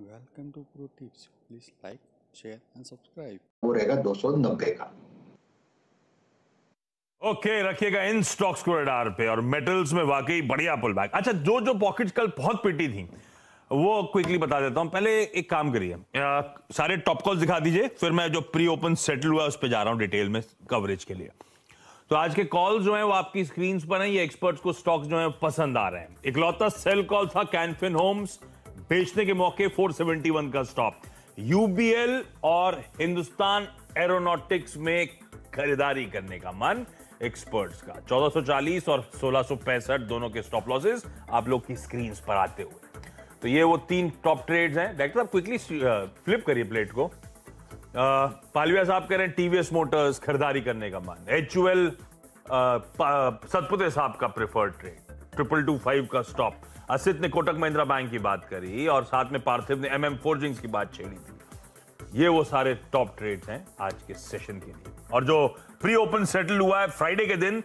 welcome to pro tips please like share and subscribe वो रहेगा नब्बे का ओके okay, रखिएगा इन स्टॉक्स को रेडार पे और मेटल्स में वाकई बढ़िया पुल बैक अच्छा जो जो पॉकेट कल बहुत पिटी थी वो क्विकली बता देता हूं पहले एक काम करिए सारे टॉप कॉल दिखा दीजिए फिर मैं जो प्री ओपन सेटल हुआ उस पर जा रहा हूं डिटेल में कवरेज के लिए तो आज के कॉल जो है वो आपकी स्क्रीन पर हैं ये एक्सपर्ट्स को स्टॉक्स जो है पसंद आ रहे हैं इकलौता सेल कॉल था कैनफिन होम्स बेचने के मौके 471 का स्टॉप यूबीएल और हिंदुस्तान एरोनॉटिक्स में खरीदारी करने का मन एक्सपर्ट्स का 1440 और सोलह दोनों के स्टॉप लॉसेस आप लोग की स्क्रीन पर आते हुए तो ये वो तीन टॉप ट्रेड्स हैं डायरेक्टर आप क्विकली फ्लिप करिए प्लेट को uh, पालविया साहब कह रहे हैं टीवीएस मोटर्स खरीदारी करने का मन एच uh, सतपुते साहब का preferred trade triple two five का स्टॉप असित ने कोटक महिंद्रा बैंक की बात करी और साथ में पार्थिव ने एमएम फोर्जिंग्स की बात छेड़ी थी ये वो सारे टॉप ट्रेड्स हैं आज के सेशन के लिए और जो प्री ओपन सेटल हुआ है फ्राइडे के दिन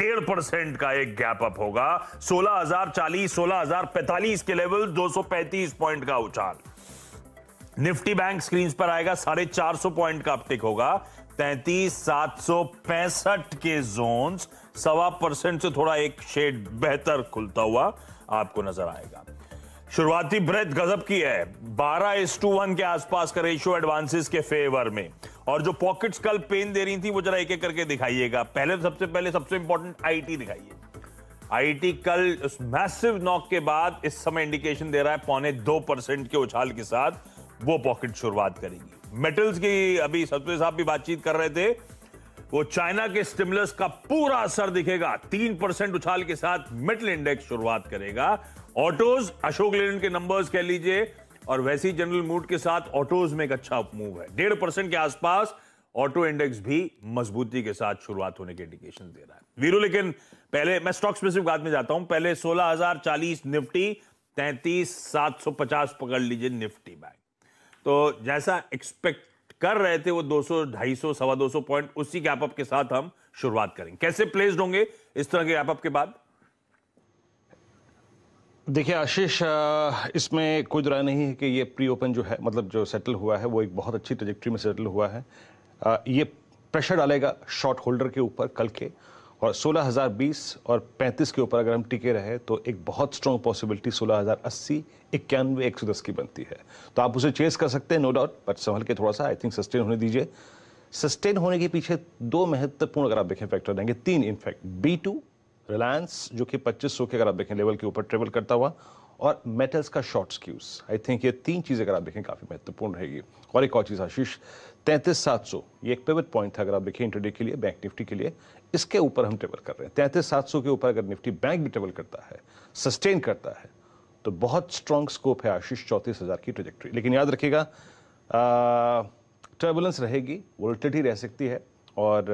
डेढ़ परसेंट का एक गैप अप होगा हजार पैंतालीस के लेवल दो सौ पैंतीस पॉइंट का उछाल निफ्टी बैंक स्क्रीन पर आएगा साढ़े चार सौ पॉइंट का अपटिक होगा तैतीस सात सौ पैंसठ के जोन सवा परसेंट से थोड़ा एक शेड बेहतर खुलता हुआ आपको नजर आएगा शुरुआती ब्रेथ गजब की है बारह इस टू वन के आसपास का रेशियो एडवांसेस के फेवर में और जो पॉकेट्स कल पेन दे रही थी वो जरा एक एक करके दिखाइएगा पहले सबसे पहले सबसे इंपॉर्टेंट आईटी दिखाइए आईटी कल उस मैसिव नॉक के बाद इस समय इंडिकेशन दे रहा है पौने दो परसेंट के उछाल के साथ वो पॉकेट शुरुआत करेगी मेटल्स की अभी सतवे साहब भी बातचीत कर रहे थे वो चाइना के स्टिमुलस का पूरा असर दिखेगा तीन परसेंट उछाल के साथ मेटल इंडेक्स शुरुआत करेगा ऑटोज अशोक लेलैंड के नंबर्स कह लीजिए और वैसी जनरल मूड के साथ ऑटोज में एक अच्छा मूव है डेढ़ परसेंट के आसपास ऑटो इंडेक्स भी मजबूती के साथ शुरुआत होने के इंडिकेशन दे रहा है वीरू लेकिन पहले मैं स्टॉक स्पेसिफिक बात में जाता हूं पहले चालीस निफ्टी तैंतीस सात सौ पचास पकड़ लीजिए निफ्टी बैंक तो जैसा एक्सपेक्ट कर रहे थे वो 200 250 सवा 200 पॉइंट उसी के अप के साथ हम शुरुआत करेंगे कैसे प्लेस्ड होंगे इस तरह के अप के बाद देखिए आशीष इसमें कोई दुरा नहीं है कि ये प्री ओपन जो है मतलब जो सेटल हुआ है वो एक बहुत अच्छी ट्रेजेक्ट्री में सेटल हुआ है ये प्रेशर डालेगा शॉर्ट होल्डर के ऊपर कल के और 16020 और 35 के ऊपर अगर हम टिके रहे तो एक बहुत स्ट्रॉन्ग पॉसिबिलिटी 16080 इक्यानवे एक सौ दस की बनती है तो आप उसे चेस कर सकते हैं नो डाउट बट संभल के थोड़ा सा आई थिंक सस्टेन होने दीजिए सस्टेन होने के पीछे दो महत्वपूर्ण अगर आप देखें फैक्टर रहेंगे तीन इनफैक्ट बी टू रिलायंस जो कि सौ के अगर आप देखें लेवल के ऊपर ट्रेवल करता हुआ और मेटल्स का शॉर्ट स्क्यूज आई थिंक ये तीन चीज़ें अगर आप देखें काफ़ी महत्वपूर्ण रहेगी और एक और चीज़ आशीष तैंतीस सात सौ ये एक पिवट पॉइंट था अगर आप देखें इंटरडे के लिए बैंक निफ्टी के लिए इसके ऊपर हम ट्रेवल कर रहे हैं तैंतीस सात सौ के ऊपर अगर निफ्टी बैंक भी ट्रेवल करता है सस्टेन करता है तो बहुत स्ट्रॉन्ग स्कोप है आशीष चौंतीस हज़ार की ट्रेजेक्ट्री लेकिन याद रखिएगा टर्बुलेंस रहेगी वोल्टिटी रह सकती है और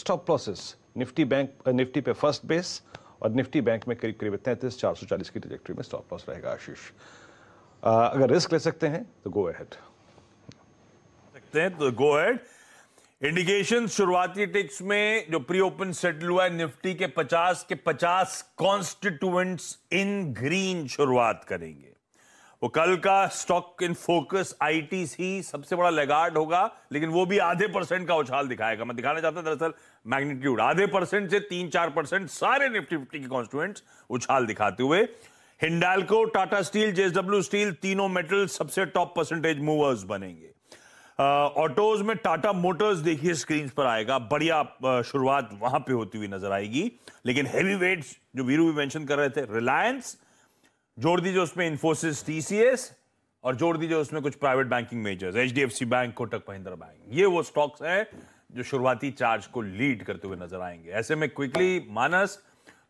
stop losses Nifty Bank Nifty पे फर्स्ट बेस और निफ्टी बैंक में करीब करीब तैंतीस चार सौ चालीस की डिजेक्ट्री में स्टॉप लॉस रहेगा आशीष अगर रिस्क ले सकते हैं तो गो अहेड सकते हैं तो गो अहेड इंडिकेशन शुरुआती टिक्स में जो प्री ओपन सेटल हुआ है निफ्टी के 50 के 50 कॉन्स्टिट्यूएंट्स इन ग्रीन शुरुआत करेंगे वो कल का स्टॉक इन फोकस आईटीसी सबसे बड़ा लेगार्ड होगा लेकिन वो भी आधे परसेंट का उछाल दिखाएगा मैं दिखाना चाहता दरअसल मैग्नीट्यूड आधे परसेंट से तीन चार परसेंट सारे निफ्टी फिफ्टी के कॉन्स्टिट्यूएंट्स उछाल दिखाते हुए Hindalco Tata Steel JSW Steel तीनों मेटल सबसे टॉप परसेंटेज मूवर्स बनेंगे ऑटोज में टाटा मोटर्स देखिए स्क्रीन पर आएगा बढ़िया शुरुआत वहां पे होती हुई नजर आएगी लेकिन हैवी वेट्स जो वीरू भी मेंशन कर रहे थे रिलायंस जोड़ दीजिए उसमें इन्फोसिस टीसीएस और जोड़ दीजिए उसमें कुछ private banking majors H D F C Bank Kotak Mahindra Bank ये वो स्टॉक्स हैं जो शुरुआती चार्ज को लीड करते हुए नजर आएंगे ऐसे में क्विकली मानस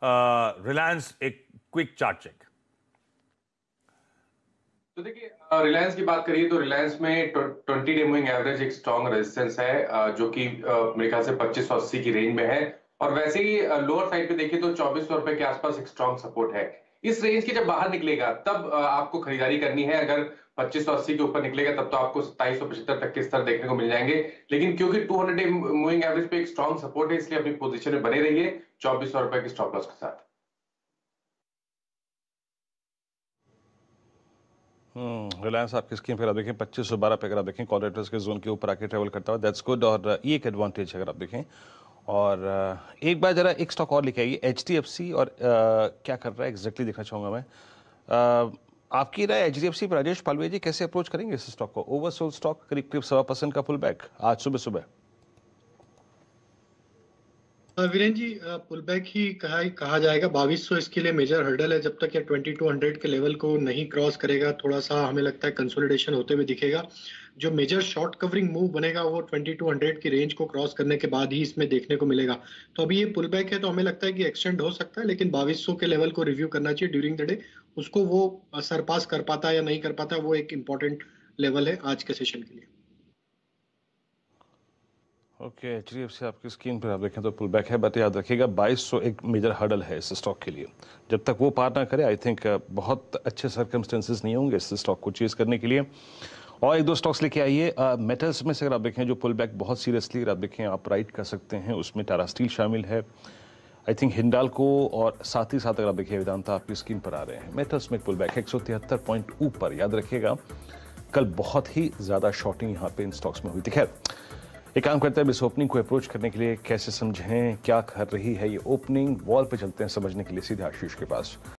रिलायंस एक क्विक चार्ट चेक तो देखिए रिलायंस की बात करिए तो रिलायंस में ट्वेंटी डे मूविंग एवरेज एक स्ट्रॉन्ग रेजिस्टेंस है जो कि मेरे ख्याल से पच्चीस सौ अस्सी की रेंज में है और वैसे ही लोअर साइड पे देखिए तो चौबीस सौ रुपए के आसपास एक स्ट्रॉन्ग सपोर्ट है इस रेंज के जब बाहर निकलेगा तब आपको खरीदारी करनी है अगर पच्चीस 2580 के ऊपर निकलेगा तब तो आपको सत्ताईस सौ पचहत्तर तक के स्तर देखने को मिल जाएंगे लेकिन क्योंकि two hundred day moving average पे एक स्ट्रॉन्ग सपोर्ट है इसलिए अपनी पोजिशन में बने रहिए चौबीस सौ रुपए के स्टॉप लॉस के साथ रिलायंस आपकी स्कीम पर आप देखें पच्चीस सौ बारह पे अगर आप देखें कॉल के जोन के ऊपर आके ट्रेवल करता हुआ दैट्स गुड और ये एक एडवांटेज है अगर आप देखें और एक बार ज़रा एक स्टॉक और लिखे आइए एच डी एफ सी और आ, क्या कर रहा है एग्जैक्टली देखना चाहूँगा मैं आ, आपकी राय एच डी एफ सी पर राजेश पालवे जी कैसे अप्रोच करेंगे इस स्टॉक को ओवरसोल्ड स्टॉक करीब करीब सवा परसेंट का फुल बैक आज सुबह सुबह वीरेन जी पुल बैक ही कहा ही कहा जाएगा बावीस सौ इसके लिए मेजर हर्डल है जब तक ये 2200 के लेवल को नहीं क्रॉस करेगा थोड़ा सा हमें लगता है कंसोलिडेशन होते हुए दिखेगा जो मेजर शॉर्ट कवरिंग मूव बनेगा वो 2200 की रेंज को क्रॉस करने के बाद ही इसमें देखने को मिलेगा तो अभी ये पुल बैक है तो हमें लगता है कि एक्सटेंड हो सकता है लेकिन सौ के लेवल को रिव्यू करना चाहिए ड्यूरिंग द डे उसको वो सरपास कर पाता है या नहीं कर पाता वो एक इंपॉर्टेंट लेवल है आज के सेशन के लिए okay H D F C आपकी स्क्रीन पर आप देखें तो पुल बैक है बट याद रखिएगा 2200 एक मेजर हर्डल है इस स्टॉक के लिए जब तक वो पार ना करे आई थिंक uh, बहुत अच्छे सर्कमस्टेंसेज नहीं होंगे इस स्टॉक को चेज करने के लिए और एक दो स्टॉक्स लेके आइए मेटल्स uh, में से अगर आप देखें जो पुल बैक बहुत सीरियसली अगर आप देखें आप राइट कर सकते हैं उसमें टारा स्टील शामिल है आई थिंक हिंडाल को और साथ ही साथ अगर आप देखिए वेदांता आपकी स्क्रीन पर आ रहे हैं मेटल्स में एक पुल बैक एक सौ तिहत्तर पॉइंट ऊपर याद रखिएगा कल बहुत ही ज़्यादा शॉर्टिंग यहाँ पे इन स्टॉक्स में हुई थी खैर एक काम करते हैं इस ओपनिंग को अप्रोच करने के लिए कैसे समझें क्या कर रही है ये ओपनिंग बॉल पे चलते हैं समझने के लिए सीधे आशीष के पास